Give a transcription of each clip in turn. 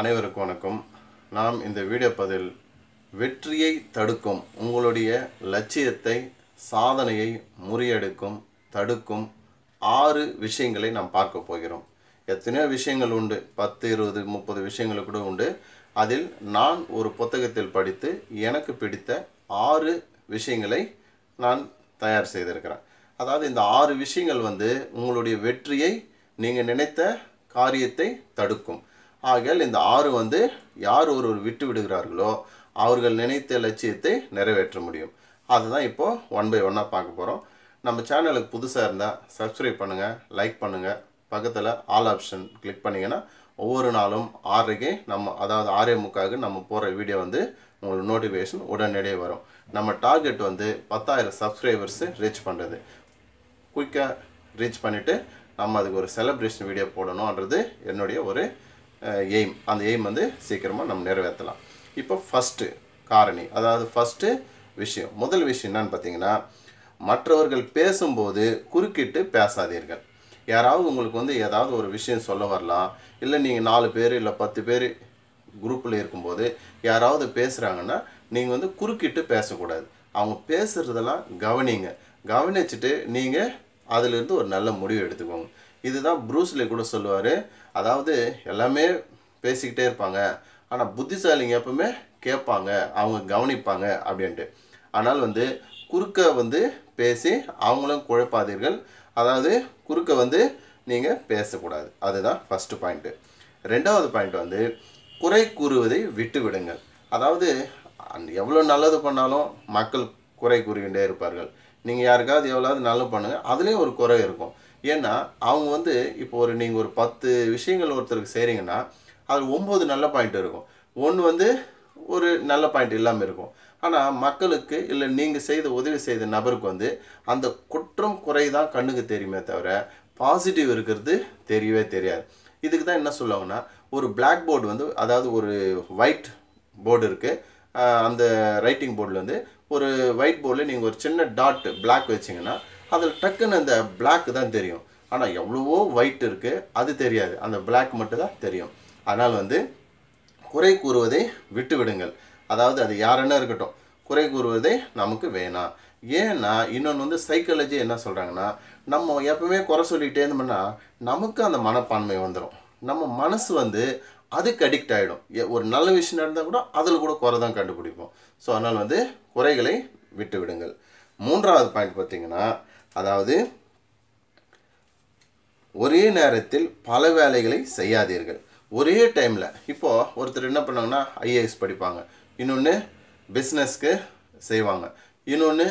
அனைவருக்கும் வணக்கம் நாம் இந்த வீடியோ பதில் வெற்றியை தடுக்கும் உங்களுடைய லட்சியத்தை சாதனையை முறியெடுக்கும் தடுக்கும் ஆறு விஷயங்களை நாம் பார்க்க போகிறோம் எத்தனையோ விஷயங்கள் உண்டு பத்து இருபது முப்பது விஷயங்கள் கூட உண்டு அதில் நான் ஒரு புத்தகத்தில் படித்து எனக்கு பிடித்த ஆறு விஷயங்களை நான் தயார் செய்திருக்கிறேன் அதாவது இந்த ஆறு விஷயங்கள் வந்து உங்களுடைய வெற்றியை நீங்கள் நினைத்த காரியத்தை தடுக்கும் ஆகையால் இந்த ஆறு வந்து யார் ஒருவர் விட்டு விடுகிறார்களோ அவர்கள் நினைத்த லட்சியத்தை நிறைவேற்ற முடியும் அதுதான் இப்போது ஒன் பை ஒன்னாக பார்க்க போகிறோம் நம்ம சேனலுக்கு புதுசாக இருந்தால் சப்ஸ்கிரைப் பண்ணுங்கள் லைக் பண்ணுங்கள் பக்கத்தில் ஆல் ஆப்ஷன் கிளிக் பண்ணிங்கன்னா ஒவ்வொரு நாளும் ஆறரைக்கு நம்ம அதாவது ஆறே முக்காக நம்ம போகிற வீடியோ வந்து உங்களுக்கு நோட்டிஃபிகேஷன் உடனடியே வரும் நம்ம டார்கெட் வந்து பத்தாயிரம் சப்ஸ்கிரைபர்ஸு ரீச் பண்ணுறது குயிக்காக ரீச் பண்ணிவிட்டு நம்ம அதுக்கு ஒரு செலப்ரேஷன் வீடியோ போடணுன்றது என்னுடைய ஒரு எய்ம் அந்த எய்ம் வந்து சீக்கிரமாக நம்ம நிறைவேற்றலாம் இப்போ ஃபஸ்ட்டு காரணி அதாவது ஃபஸ்ட்டு விஷயம் முதல் விஷயம் என்னன்னு பார்த்தீங்கன்னா மற்றவர்கள் பேசும்போது குறுக்கிட்டு பேசாதீர்கள் யாராவது உங்களுக்கு வந்து ஏதாவது ஒரு விஷயம் சொல்ல வரலாம் இல்லை நீங்கள் நாலு பேர் இல்லை பத்து பேர் குரூப்பில் இருக்கும்போது யாராவது பேசுகிறாங்கன்னா நீங்கள் வந்து குறுக்கிட்டு பேசக்கூடாது அவங்க பேசுகிறதெல்லாம் கவனிங்க கவனிச்சுட்டு நீங்கள் அதிலிருந்து ஒரு நல்ல முடிவு எடுத்துக்கோங்க இதுதான் ப்ரூஸ்லி கூட சொல்லுவார் அதாவது எல்லாமே பேசிக்கிட்டே இருப்பாங்க ஆனால் புத்திசாலிங்க எப்பவுமே கேட்பாங்க அவங்க கவனிப்பாங்க அப்படின்ட்டு ஆனால் வந்து குறுக்க வந்து பேசி அவங்களும் குழப்பாதீர்கள் அதாவது குறுக்க வந்து நீங்கள் பேசக்கூடாது அதுதான் ஃபஸ்ட்டு பாயிண்ட்டு ரெண்டாவது பாயிண்ட் வந்து குறை கூறுவதை விட்டு விடுங்கள் அதாவது எவ்வளோ நல்லது பண்ணாலும் மக்கள் குறை கூறிக்கிட்டே இருப்பார்கள் நீங்கள் யாருக்காவது எவ்வளோது நல்லது பண்ணுங்கள் அதுலேயும் ஒரு குறை இருக்கும் ஏன்னா அவங்க வந்து இப்போ ஒரு நீங்கள் ஒரு பத்து விஷயங்கள் ஒருத்தருக்கு செய்கிறீங்கன்னா அது ஒம்பது நல்ல பாயிண்ட் இருக்கும் ஒன்று வந்து ஒரு நல்ல பாயிண்ட் இல்லாமல் இருக்கும் ஆனால் மக்களுக்கு இல்லை நீங்கள் செய்த உதவி செய்த நபருக்கு வந்து அந்த குற்றம் குறை தான் கண்ணுக்கு தெரியுமே தவிர பாசிட்டிவ் இருக்கிறது தெரியவே தெரியாது இதுக்கு தான் என்ன சொல்லுவாங்கன்னா ஒரு பிளாக் போர்டு வந்து அதாவது ஒரு ஒயிட் போர்டு இருக்குது அந்த ரைட்டிங் போர்டில் வந்து ஒரு ஒயிட் போர்டில் நீங்கள் ஒரு சின்ன டாட் பிளாக் வச்சிங்கன்னா அதில் டக்குன்னு அந்த பிளாக் தான் தெரியும் ஆனால் எவ்வளவோ ஒயிட் இருக்குது அது தெரியாது அந்த பிளாக் மட்டும்தான் தெரியும் அதனால் வந்து குறை கூறுவதை விட்டு விடுங்கள் அதாவது அது யாருன்னா இருக்கட்டும் குறை கூறுவதே நமக்கு வேணாம் ஏன்னா இன்னொன்று வந்து சைக்காலஜி என்ன சொல்கிறாங்கன்னா நம்ம எப்பவுமே குறை சொல்லிகிட்டே இருந்தோம்னா நமக்கு அந்த மனப்பான்மை வந்துடும் நம்ம மனசு வந்து அதுக்கு அடிக்ட் ஆகிடும் ஒரு நல்ல விஷயம் நடந்தால் கூட அதில் கூட குறை தான் கண்டுபிடிப்போம் ஸோ அதனால் வந்து குறைகளை விட்டு விடுங்கள் மூன்றாவது பாயிண்ட் பார்த்திங்கன்னா அதாவது ஒரே நேரத்தில் பல வேலைகளை செய்யாதீர்கள் ஒரே டைமில் இப்போது ஒருத்தர் என்ன பண்ணாங்கன்னா ஐஏஎஸ் படிப்பாங்க இன்னொன்று பிஸ்னஸ்க்கு செய்வாங்க இன்னொன்று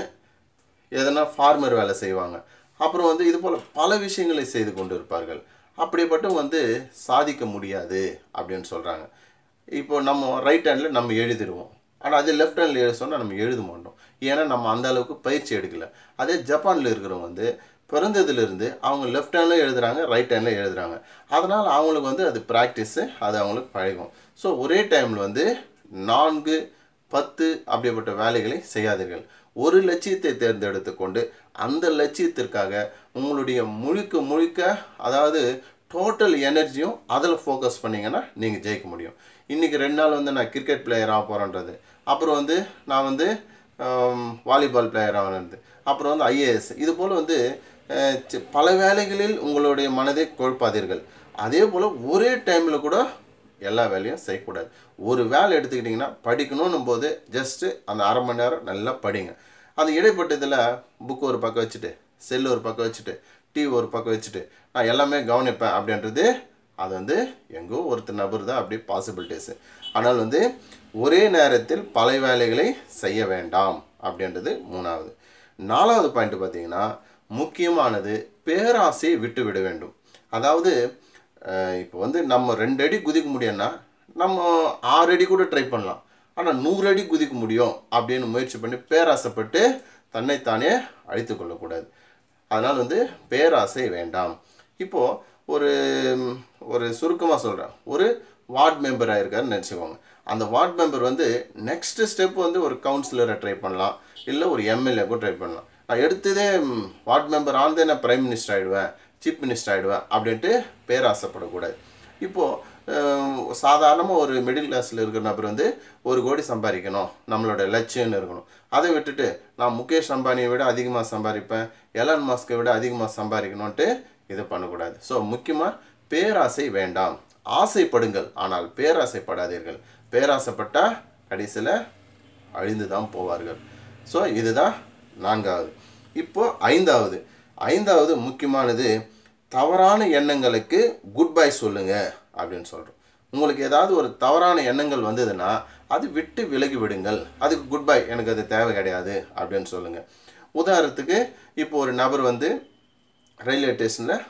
எதனா ஃபார்மர் வேலை செய்வாங்க அப்புறம் வந்து இது போல் பல விஷயங்களை செய்து கொண்டு இருப்பார்கள் அப்படிப்பட்டும் வந்து சாதிக்க முடியாது அப்படின்னு சொல்கிறாங்க இப்போ நம்ம ரைட் ஹேண்டில் நம்ம எழுதிடுவோம் ஆனால் அது லெஃப்ட் ஹேண்டில் எழுத சொன்னால் நம்ம எழுத மாட்டோம் ஏன்னா நம்ம அந்த அளவுக்கு பயிற்சி எடுக்கல அதே ஜப்பானில் இருக்கிறவங்க வந்து பிறந்ததுலேருந்து அவங்க லெஃப்ட் ஹேண்டில் எழுதுகிறாங்க ரைட் ஹேண்டில் எழுதுகிறாங்க அதனால் அவங்களுக்கு வந்து அது ப்ராக்டிஸு அது அவங்களுக்கு பழகும் ஸோ ஒரே டைமில் வந்து நான்கு பத்து அப்படிப்பட்ட வேலைகளை செய்யாதீர்கள் ஒரு லட்சியத்தை தேர்ந்தெடுத்து கொண்டு அந்த லட்சியத்திற்காக உங்களுடைய முழுக்க முழுக்க அதாவது டோட்டல் எனர்ஜியும் அதில் ஃபோக்கஸ் பண்ணிங்கன்னா நீங்கள் ஜெயிக்க முடியும் இன்றைக்கி ரெண்டு நாள் வந்து நான் கிரிக்கெட் பிளேயராக போகிறேன்றது அப்புறம் வந்து நான் வந்து வாலிபால் பிளேயராக வளர்ந்து அப்புறம் வந்து ஐஏஎஸ் இது போல் வந்து பல வேலைகளில் உங்களுடைய மனதை குழப்பாதீர்கள் அதே போல் ஒரே டைமில் கூட எல்லா வேலையும் செய்யக்கூடாது ஒரு வேலை எடுத்துக்கிட்டிங்கன்னா படிக்கணும்னும் போது ஜஸ்ட்டு அந்த அரை மணி நேரம் நல்லா படிங்க அந்த இடைப்பட்டதில் புக்கு ஒரு பக்கம் வச்சுட்டு செல்லு ஒரு பக்கம் வச்சுட்டு டிவி ஒரு பக்கம் வச்சுட்டு நான் எல்லாமே கவனிப்பேன் அப்படின்றது அது வந்து எங்கோ ஒருத்தர் நபர் தான் அப்படியே பாசிபிலிட்டிஸு ஆனால் வந்து ஒரே நேரத்தில் பல வேலைகளை செய்ய வேண்டாம் அப்படின்றது மூணாவது நாலாவது பாயிண்ட் பார்த்தீங்கன்னா முக்கியமானது பேராசையை விட்டு விட வேண்டும் அதாவது இப்போ வந்து நம்ம ரெண்டு அடி குதிக்க முடியும்னா நம்ம ஆறு அடி கூட ட்ரை பண்ணலாம் ஆனால் நூறு அடி குதிக்க முடியும் அப்படின்னு முயற்சி பண்ணி பேராசைப்பட்டு தன்னைத்தானே அழித்து கொள்ளக்கூடாது அதனால் வந்து பேராசை வேண்டாம் இப்போது ஒரு ஒரு சுருக்கமாக சொல்கிறேன் ஒரு வார்டு மெம்பராக இருக்காருன்னு நினச்சிக்கோங்க அந்த வார்டு மெம்பர் வந்து நெக்ஸ்ட்டு ஸ்டெப் வந்து ஒரு கவுன்சிலரை ட்ரை பண்ணலாம் இல்லை ஒரு எம்எல்ஏ கூட ட்ரை பண்ணலாம் நான் எடுத்ததே வார்டு மெம்பர் ஆனதே நான் பிரைம் மினிஸ்டர் ஆகிடுவேன் சீஃப் மினிஸ்டர் ஆகிடுவேன் அப்படின்ட்டு பேராசைப்படக்கூடாது இப்போது சாதாரணமாக ஒரு மிடில் கிளாஸில் இருக்கிற நபர் வந்து ஒரு கோடி சம்பாதிக்கணும் நம்மளோட லட்சியம்னு இருக்கணும் அதை விட்டுட்டு நான் முகேஷ் அம்பானியை விட அதிகமாக சம்பாதிப்பேன் எலான் மாஸ்க்கை விட அதிகமாக சம்பாதிக்கணுன்ட்டு இது பண்ணக்கூடாது ஸோ முக்கியமாக பேராசை வேண்டாம் ஆசைப்படுங்கள் ஆனால் பேராசைப்படாதீர்கள் பேராசைப்பட்டால் கடைசியில் அழிந்து தான் போவார்கள் ஸோ இதுதான் நான்காவது இப்போது ஐந்தாவது ஐந்தாவது முக்கியமானது தவறான எண்ணங்களுக்கு குட் பை சொல்லுங்கள் அப்படின்னு சொல்கிறோம் உங்களுக்கு ஏதாவது ஒரு தவறான எண்ணங்கள் வந்ததுன்னா அது விட்டு விலகி விடுங்கள் அதுக்கு குட் பை எனக்கு அது தேவை கிடையாது அப்படின்னு சொல்லுங்கள் உதாரணத்துக்கு இப்போ ஒரு நபர் வந்து ரயில்வே ஸ்டேஷனில்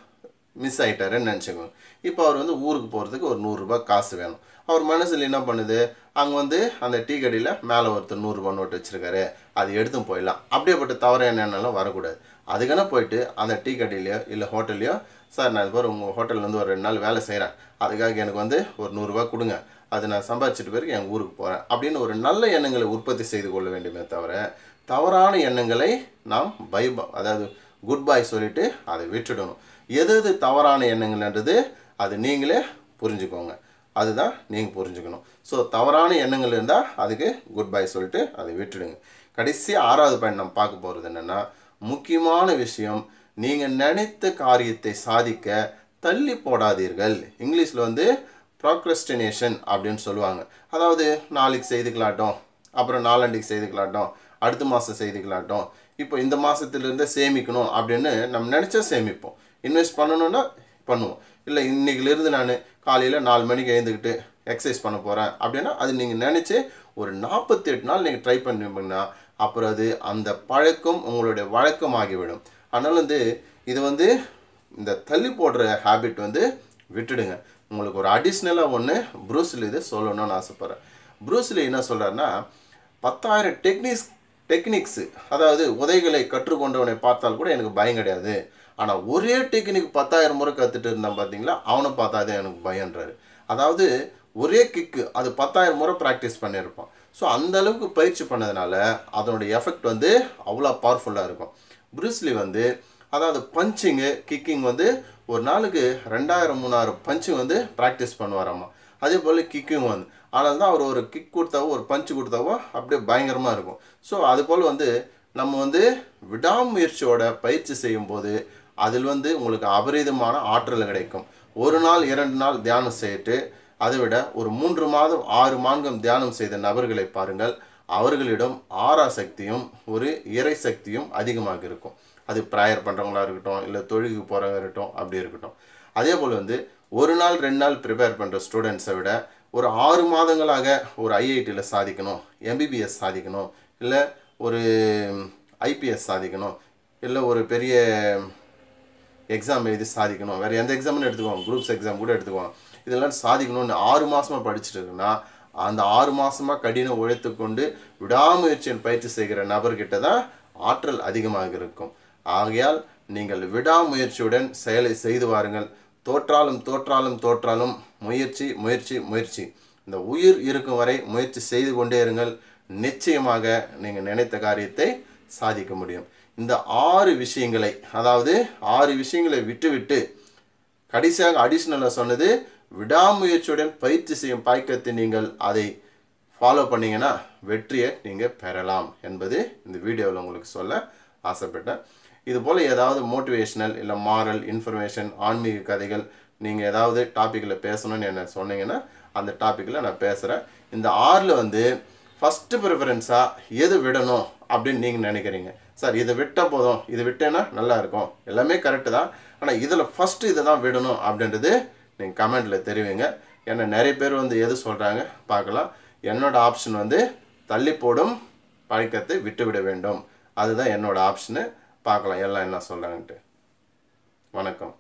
மிஸ் ஆகிட்டாருன்னு நினச்சிக்கோங்க இப்போ அவர் வந்து ஊருக்கு போகிறதுக்கு ஒரு நூறுரூபா காசு வேணும் அவர் மனசில் என்ன பண்ணுது அங்கே வந்து அந்த டீ கடையில் மேலே ஒருத்தர் நூறுரூபா நோட்டு வச்சுருக்காரு அது எடுத்தும் போயிடலாம் அப்படியேப்பட்ட தவறு என்னென்னாலும் வரக்கூடாது அதுக்கான போயிட்டு அந்த டீ கடையிலையோ இல்லை ஹோட்டல்லையோ சார் நான் இது மாதிரி உங்கள் ஹோட்டலில் வந்து ஒரு ரெண்டு நாள் வேலை செய்கிறேன் அதுக்காக எனக்கு வந்து ஒரு நூறுரூவா கொடுங்க அது நான் சம்பாதிச்சிட்டு பிறகு என் ஊருக்கு போகிறேன் அப்படின்னு ஒரு நல்ல எண்ணங்களை உற்பத்தி செய்து கொள்ள வேண்டுமே தவிர தவறான எண்ணங்களை நாம் பை அதாவது குட் பாய் சொல்லிவிட்டு அதை விட்டுடணும் எது எது தவறான எண்ணங்கள்ன்றது அது நீங்களே புரிஞ்சுக்கோங்க அதுதான் நீங்கள் புரிஞ்சுக்கணும் ஸோ தவறான எண்ணங்கள் இருந்தால் அதுக்கு குட் பை சொல்லிட்டு அதை விட்டுடுங்க கடைசி ஆறாவது பாயிண்ட் நம்ம பார்க்க போகிறது என்னென்னா முக்கியமான விஷயம் நீங்கள் நினைத்த காரியத்தை சாதிக்க தள்ளி போடாதீர்கள் இங்கிலீஷில் வந்து ப்ராக்ரஸ்டினேஷன் அப்படின்னு சொல்லுவாங்க அதாவது நாளைக்கு செய்துக்கலாட்டும் அப்புறம் நாளாண்டிக்கு செய்துக்கலாட்டும் அடுத்த மாதம் செய்துக்கலாட்டும் இப்போ இந்த மாதத்துலேருந்து சேமிக்கணும் அப்படின்னு நம்ம நினச்சா சேமிப்போம் இன்வெஸ்ட் பண்ணணுன்னா பண்ணுவோம் இல்லை இன்றைக்கிலிருந்து நான் காலையில் நாலு மணிக்கு எழுந்துக்கிட்டு எக்ஸசைஸ் பண்ண போகிறேன் அப்படின்னா அது நீங்கள் நினச்சி ஒரு நாற்பத்தி எட்டு நாள் நீங்கள் ட்ரை பண்ணிங்கன்னா அப்புறம் அது அந்த பழக்கம் உங்களுடைய வழக்கமாகிவிடும் அதனால் வந்து இது வந்து இந்த தள்ளி போடுற ஹேபிட் வந்து விட்டுடுங்க உங்களுக்கு ஒரு அடிஷ்னலாக ஒன்று ப்ரூஸ்லி இது சொல்லணும்னு ஆசைப்பட்றேன் ப்ரூஸ்லி என்ன சொல்கிறாருன்னா பத்தாயிரம் டெக்னிக்ஸ் டெக்னிக்ஸு அதாவது உதைகளை கற்றுக்கொண்டவனை பார்த்தால் கூட எனக்கு பயம் கிடையாது ஆனால் ஒரே டெக்னிக் பத்தாயிரம் முறை கற்றுட்டு இருந்தான் பார்த்தீங்களா அவனை பார்த்தா தான் எனக்கு பயன்றாரு அதாவது ஒரே கிக்கு அது பத்தாயிரம் முறை ப்ராக்டிஸ் பண்ணியிருப்பான் ஸோ அந்த அளவுக்கு பயிற்சி பண்ணதுனால அதனுடைய எஃபெக்ட் வந்து அவ்வளோ பவர்ஃபுல்லாக இருக்கும் ப்ரூஸ்லி வந்து அதாவது பஞ்சிங்கு கிக்கிங் வந்து ஒரு நாளுக்கு ரெண்டாயிரம் மூணாயிரம் பஞ்சு வந்து ப்ராக்டிஸ் பண்ணுவாராம்மா அதே போல் கிக்கும் வந்து ஆனால் தான் அவர் ஒரு கிக் கொடுத்தாவோ ஒரு பஞ்ச் கொடுத்தாவோ அப்படியே பயங்கரமாக இருக்கும் ஸோ அதுபோல் வந்து நம்ம வந்து விடாமுயற்சியோட பயிற்சி செய்யும்போது அதில் வந்து உங்களுக்கு அபரிதமான ஆற்றல் கிடைக்கும் ஒரு நாள் இரண்டு நாள் தியானம் செய்துட்டு அதை விட ஒரு மூன்று மாதம் ஆறு மாதம் தியானம் செய்த நபர்களை பாருங்கள் அவர்களிடம் ஆறா சக்தியும் ஒரு இறை சக்தியும் அதிகமாக இருக்கும் அது ப்ராயர் பண்ணுறவங்களா இருக்கட்டும் இல்லை தொழுகு போகிறவங்க இருக்கட்டும் அப்படி இருக்கட்டும் அதே போல் வந்து ஒரு நாள் ரெண்டு நாள் ப்ரிப்பேர் பண்ணுற ஸ்டூடெண்ட்ஸை விட ஒரு ஆறு மாதங்களாக ஒரு ஐஐடியில் சாதிக்கணும் எம்பிபிஎஸ் சாதிக்கணும் இல்லை ஒரு ஐபிஎஸ் சாதிக்கணும் இல்லை ஒரு பெரிய எக்ஸாம் எழுதி சாதிக்கணும் வேறு எந்த எக்ஸாம்னு எடுத்துக்குவோம் குரூப்ஸ் எக்ஸாம் கூட எடுத்துக்குவோம் இதெல்லாம் சாதிக்கணும்னு ஆறு மாதமாக படிச்சுட்டு இருக்குன்னா அந்த ஆறு மாதமாக கடினம் உழைத்து கொண்டு விடாமுயற்சியில் பயிற்சி செய்கிற நபர்கிட்ட தான் ஆற்றல் அதிகமாக இருக்கும் ஆகையால் நீங்கள் விடாமுயற்சியுடன் செயலை செய்து வாருங்கள் தோற்றாலும் தோற்றாலும் தோற்றாலும் முயற்சி முயற்சி முயற்சி இந்த உயிர் இருக்கும் வரை முயற்சி செய்து கொண்டே இருங்கள் நிச்சயமாக நீங்கள் நினைத்த காரியத்தை சாதிக்க முடியும் இந்த ஆறு விஷயங்களை அதாவது ஆறு விஷயங்களை விட்டுவிட்டு கடைசியாக அடிஷ்னலாக சொன்னது விடாமுயற்சியுடன் பயிற்சி செய்யும் பாய்க்கத்தை நீங்கள் அதை ஃபாலோ பண்ணிங்கன்னா வெற்றியை நீங்கள் பெறலாம் என்பது இந்த வீடியோவில் உங்களுக்கு சொல்ல ஆசைப்பட்டேன் இதுபோல் ஏதாவது மோட்டிவேஷனல் இல்லை மாரல் இன்ஃபர்மேஷன் ஆன்மீக கதைகள் நீங்கள் ஏதாவது டாப்பிக்கில் பேசணும்னு என்ன சொன்னீங்கன்னா அந்த டாப்பிக்கில் நான் பேசுகிறேன் இந்த ஆறில் வந்து ஃபஸ்ட்டு ப்ரிஃபரன்ஸாக எது விடணும் அப்படின்னு நீங்கள் நினைக்கிறீங்க சார் இதை விட்டால் போதும் இது விட்டேன்னா நல்லாயிருக்கும் எல்லாமே கரெக்டு தான் ஆனால் இதில் ஃபஸ்ட்டு இதை தான் விடணும் அப்படின்றது நீங்கள் கமெண்டில் தெரிவிங்க ஏன்னா நிறைய பேர் வந்து எது சொல்கிறாங்க பார்க்கலாம் என்னோடய ஆப்ஷன் வந்து தள்ளி போடும் பழக்கத்தை விட்டுவிட வேண்டும் அதுதான் என்னோடய ஆப்ஷனு பார்க்கலாம் எல்லாம் என்ன சொல்கிறாங்கன்ட்டு வணக்கம்